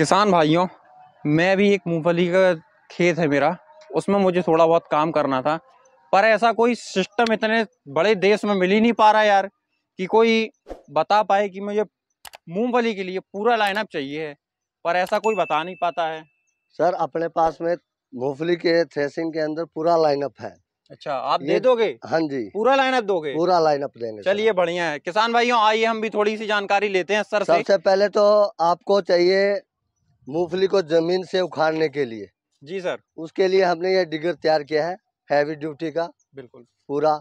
किसान भाइयों मैं भी एक मूंगफली का खेत है मेरा उसमें मुझे थोड़ा बहुत काम करना था पर ऐसा कोई सिस्टम इतने बड़े देश में मिल ही नहीं पा रहा यार कि कोई बता पाए कि मुझे मूंगफली के लिए पूरा लाइनअप चाहिए है पर ऐसा कोई बता नहीं पाता है सर अपने पास में मूंगफली के थ्रेसिंग के अंदर पूरा लाइनअप है अच्छा आप दे दोगे हाँ जी पूरा लाइनअप दोगे पूरा लाइनअप देंगे चलिए बढ़िया है किसान भाइयों आइए हम भी थोड़ी सी जानकारी लेते हैं सर सबसे पहले तो आपको चाहिए मूंगफली को जमीन से उखाड़ने के लिए जी सर उसके लिए हमने ये डिगर तैयार किया है हैवी ड्यूटी का बिल्कुल पूरा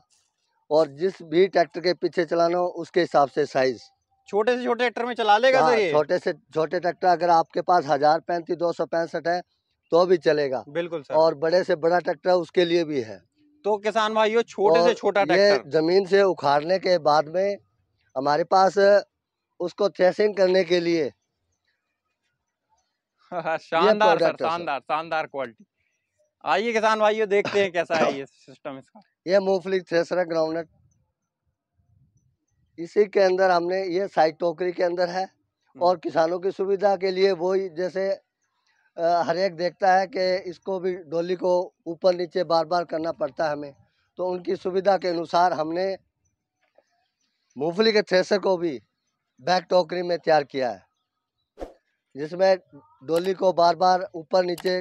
और जिस भी ट्रैक्टर के पीछे चलाना हो उसके हिसाब से साइज छोटे से छोटे ट्रैक्टर में चला लेगा सर हाँ, छोटे से छोटे ट्रैक्टर अगर आपके पास हजार पैंतीस दो सौ पैंसठ है तो भी चलेगा बिल्कुल सर और बड़े से बड़ा ट्रैक्टर उसके लिए भी है तो किसान भाइयों छोटे से छोटा ये जमीन से उखाड़ने के बाद में हमारे पास उसको थ्रेसिंग करने के लिए तो शानदार सर शानदार शानदार क्वालिटी आइए किसान भाइयों देखते हैं कैसा है ये सिस्टम इसका ये मूंगफली थ्रेसरा ग्राउंडनट इसी के अंदर हमने ये साइड टोकरी के अंदर है हम्म। और किसानों की सुविधा के लिए वो जैसे हर एक देखता है कि इसको भी डोली को ऊपर नीचे बार बार करना पड़ता है हमें तो उनकी सुविधा के अनुसार हमने मूंगफली के थ्रेसर को भी बैक टोकरी में तैयार किया है जिसमें डोली को बार बार ऊपर नीचे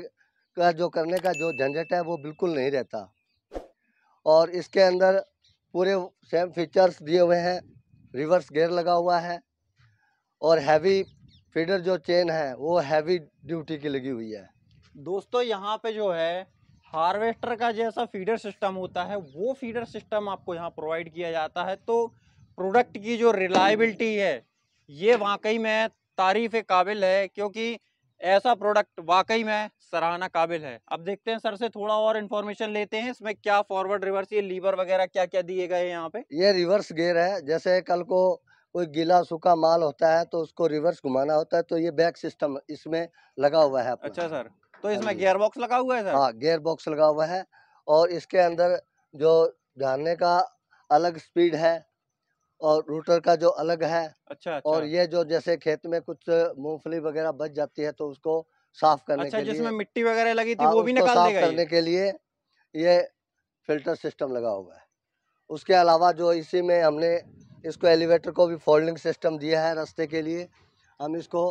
का जो करने का जो झंझट है वो बिल्कुल नहीं रहता और इसके अंदर पूरे सेम फीचर्स दिए हुए हैं रिवर्स गेयर लगा हुआ है और हैवी फीडर जो चेन है वो हैवी ड्यूटी की लगी हुई है दोस्तों यहाँ पे जो है हार्वेस्टर का जैसा फीडर सिस्टम होता है वो फीडर सिस्टम आपको यहाँ प्रोवाइड किया जाता है तो प्रोडक्ट की जो रिलायबिलिटी है ये वाकई में तारीफ़ काबिल है क्योंकि ऐसा प्रोडक्ट वाकई में सराहना काबिल है अब देखते हैं सर से थोड़ा और इन्फॉर्मेशन लेते हैं इसमें क्या फॉरवर्ड रिवर्स ये लीवर वगैरह क्या क्या दिए गए यहाँ पे ये रिवर्स गेयर है जैसे कल को कोई गीला सूखा माल होता है तो उसको रिवर्स घुमाना होता है तो ये बैक सिस्टम इसमें लगा हुआ है अच्छा सर तो हाँ इसमें गेयर बॉक्स लगा हुआ है सर हाँ गेयर बॉक्स लगा हुआ है और इसके अंदर जो झाड़ने का अलग स्पीड है और रूटर का जो अलग है अच्छा, अच्छा। और ये जो जैसे खेत में कुछ मूंगफली वगैरह बच जाती है तो उसको साफ करने अच्छा, के लिए जिसमें मिट्टी वगैरह लगी थी हाँ, वो भी निकाल साफ देगा करने के लिए ये फिल्टर सिस्टम लगा हुआ है उसके अलावा जो इसी में हमने इसको एलिवेटर को भी फोल्डिंग सिस्टम दिया है रास्ते के लिए हम इसको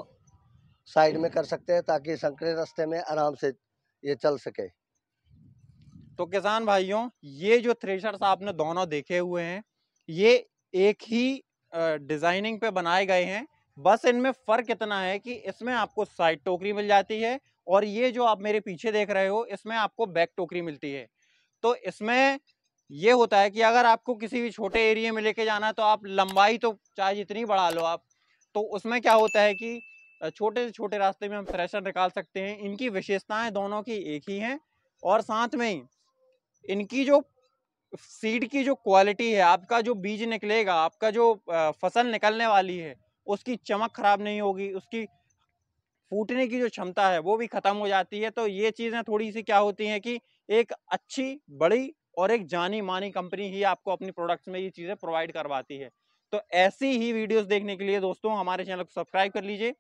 साइड में कर सकते हैं ताकि संकरे रास्ते में आराम से ये चल सके तो किसान भाइयों ये जो थ्रेशर्स आपने दोनों देखे हुए हैं ये एक ही डिज़ाइनिंग पे बनाए गए हैं बस इनमें फ़र्क इतना है कि इसमें आपको साइड टोकरी मिल जाती है और ये जो आप मेरे पीछे देख रहे हो इसमें आपको बैक टोकरी मिलती है तो इसमें ये होता है कि अगर आपको किसी भी छोटे एरिया में लेके जाना है तो आप लंबाई तो चाहे जितनी बढ़ा लो आप तो उसमें क्या होता है कि छोटे से छोटे रास्ते में हम थ्रेशर निकाल सकते हैं इनकी विशेषताएं दोनों की एक ही हैं और साथ में इनकी जो सीड की जो क्वालिटी है आपका जो बीज निकलेगा आपका जो फसल निकलने वाली है उसकी चमक खराब नहीं होगी उसकी फूटने की जो क्षमता है वो भी ख़त्म हो जाती है तो ये चीज़ें थोड़ी सी क्या होती हैं कि एक अच्छी बड़ी और एक जानी मानी कंपनी ही आपको अपनी प्रोडक्ट्स में ये चीज़ें प्रोवाइड करवाती है तो ऐसी ही वीडियोस देखने के लिए दोस्तों हमारे चैनल को सब्सक्राइब कर लीजिए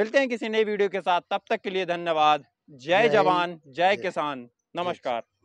मिलते हैं किसी नई वीडियो के साथ तब तक के लिए धन्यवाद जय जवान जय किसान नमस्कार